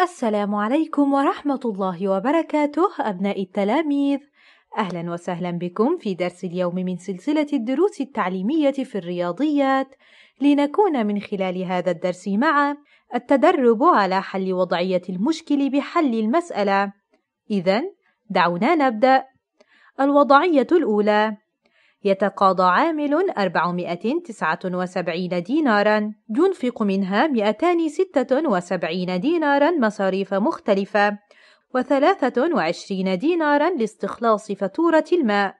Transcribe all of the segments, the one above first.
السلام عليكم ورحمة الله وبركاته أبناء التلاميذ أهلا وسهلا بكم في درس اليوم من سلسلة الدروس التعليمية في الرياضيات لنكون من خلال هذا الدرس مع التدرب على حل وضعية المشكل بحل المسألة إذا دعونا نبدأ الوضعية الأولى يتقاضى عامل 479 دينارا ينفق منها 276 دينارا مصاريف مختلفة و23 دينارا لاستخلاص فاتورة الماء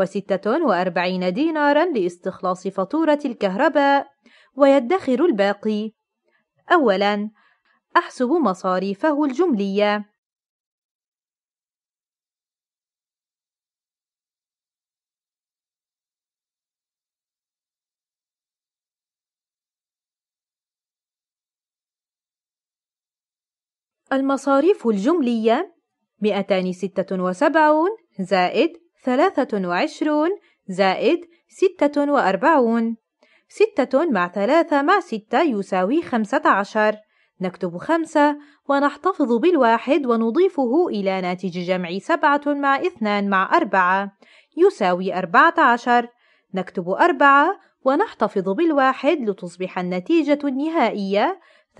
و46 دينارا لاستخلاص فاتورة الكهرباء ويدخر الباقي أولا أحسب مصاريفه الجملية المصاريف الجملية 276 زائد 23 زائد 46 6 مع 3 مع 6 يساوي 15 نكتب 5 ونحتفظ بالواحد ونضيفه إلى ناتج جمع 7 مع 2 مع 4 يساوي 14 نكتب 4 ونحتفظ بالواحد لتصبح النتيجة النهائية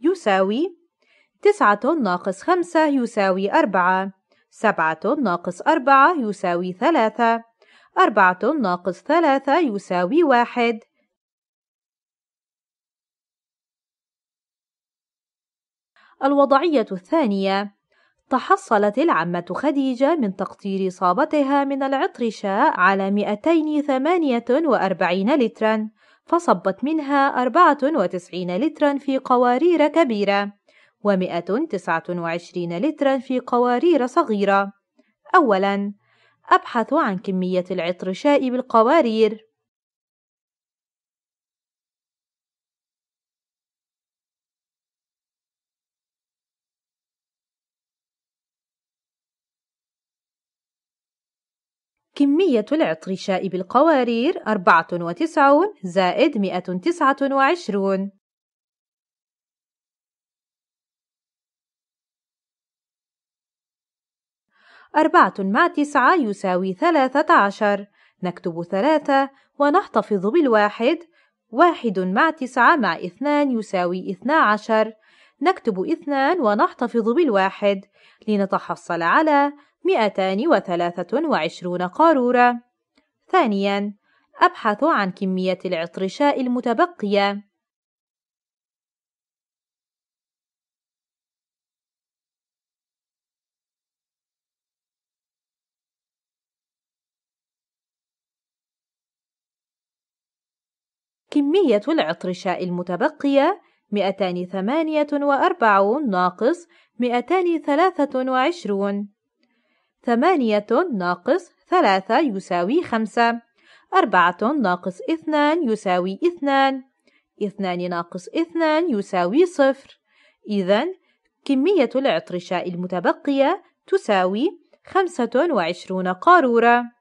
يساوي تسعة ناقص خمسة يساوي أربعة سبعة ناقص أربعة يساوي ثلاثة أربعة ناقص ثلاثة يساوي واحد الوضعية الثانية تحصلت العمة خديجة من تقطير صابتها من العطر شاء على 248 لتراً فصبت منها 94 لترا في قوارير كبيرة و129 لترا في قوارير صغيرة أولاً أبحث عن كمية العطر شائب القوارير كمية العطرشاء بالقوارير 94 زائد 129 أربعة مع تسعة يساوي ثلاثة عشر نكتب ثلاثة ونحتفظ بالواحد واحد مع تسعة مع اثنان يساوي اثنا عشر نكتب اثنان ونحتفظ بالواحد لنتحصل على 223 قارورة ثانيا أبحث عن كمية العطرشاء المتبقية كمية العطرشاء المتبقية 248 ناقص 223 ثمانية ناقص ثلاثة يساوي خمسة أربعة ناقص اثنان يساوي اثنان اثنان ناقص اثنان يساوي صفر إذا كمية العطرشة المتبقية تساوي خمسة وعشرون قارورة